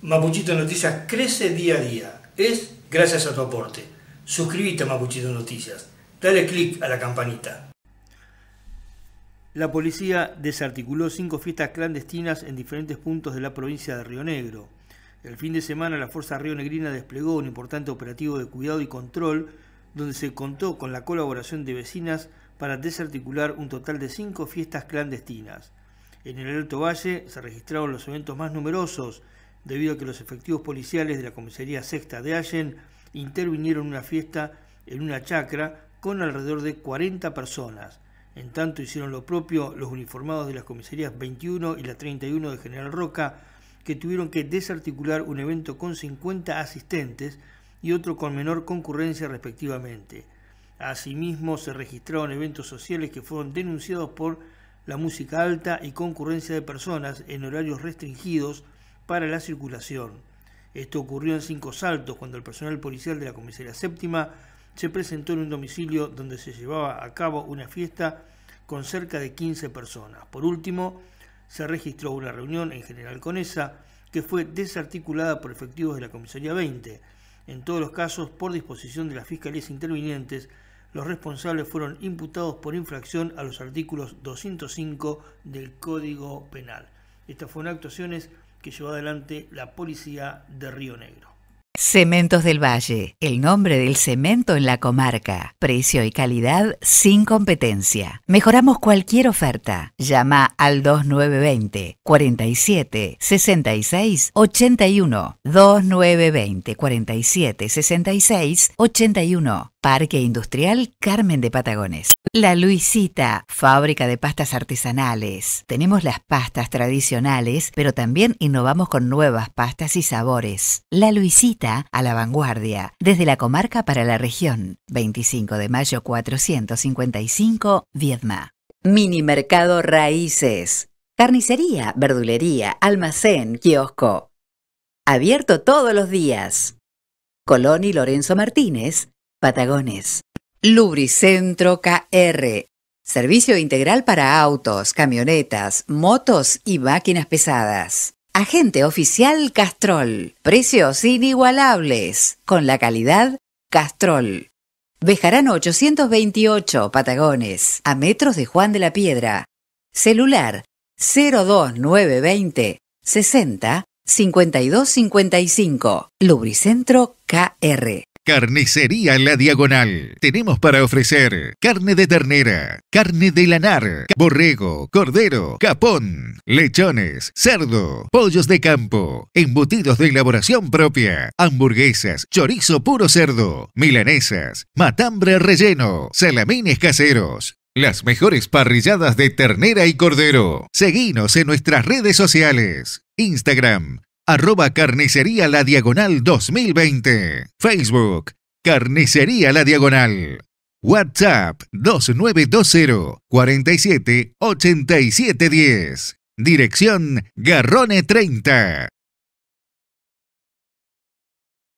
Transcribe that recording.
Mapuchito Noticias crece día a día. Es gracias a tu aporte. Suscríbete a Mapuchito Noticias. Dale click a la campanita. La policía desarticuló cinco fiestas clandestinas en diferentes puntos de la provincia de Río Negro. El fin de semana la Fuerza Río Negrina desplegó un importante operativo de cuidado y control donde se contó con la colaboración de vecinas para desarticular un total de cinco fiestas clandestinas. En el Alto Valle se registraron los eventos más numerosos debido a que los efectivos policiales de la comisaría sexta de Allen intervinieron en una fiesta en una chacra con alrededor de 40 personas. En tanto hicieron lo propio los uniformados de las comisarías 21 y la 31 de General Roca, que tuvieron que desarticular un evento con 50 asistentes y otro con menor concurrencia respectivamente. Asimismo, se registraron eventos sociales que fueron denunciados por la música alta y concurrencia de personas en horarios restringidos para la circulación. Esto ocurrió en Cinco Saltos, cuando el personal policial de la comisaría séptima se presentó en un domicilio donde se llevaba a cabo una fiesta con cerca de 15 personas. Por último, se registró una reunión en General con ESA que fue desarticulada por efectivos de la Comisaría 20. En todos los casos, por disposición de las fiscalías intervinientes, los responsables fueron imputados por infracción a los artículos 205 del Código Penal. Estas fueron actuaciones que lleva adelante la policía de Río Negro. Cementos del Valle, el nombre del cemento en la comarca. Precio y calidad sin competencia. Mejoramos cualquier oferta. Llama al 2920 47 66 81. 2920 47 66 81. Parque Industrial Carmen de Patagones. La Luisita, fábrica de pastas artesanales. Tenemos las pastas tradicionales, pero también innovamos con nuevas pastas y sabores. La Luisita, a la vanguardia, desde la comarca para la región. 25 de mayo 455, Viedma. Mini Mercado Raíces. Carnicería, verdulería, almacén, kiosco. Abierto todos los días. Colón y Lorenzo Martínez, Patagones. Lubricentro KR. Servicio integral para autos, camionetas, motos y máquinas pesadas. Agente oficial Castrol. Precios inigualables. Con la calidad Castrol. Bejarano 828 Patagones. A metros de Juan de la Piedra. Celular 02920 60 5255. Lubricentro KR. Carnicería en La Diagonal. Tenemos para ofrecer carne de ternera, carne de lanar, borrego, cordero, capón, lechones, cerdo, pollos de campo, embutidos de elaboración propia, hamburguesas, chorizo puro cerdo, milanesas, matambre relleno, salamines caseros, las mejores parrilladas de ternera y cordero. Seguinos en nuestras redes sociales. Instagram, arroba carnicería la diagonal 2020. Facebook, carnicería la diagonal. WhatsApp 2920 47 Dirección Garrone 30.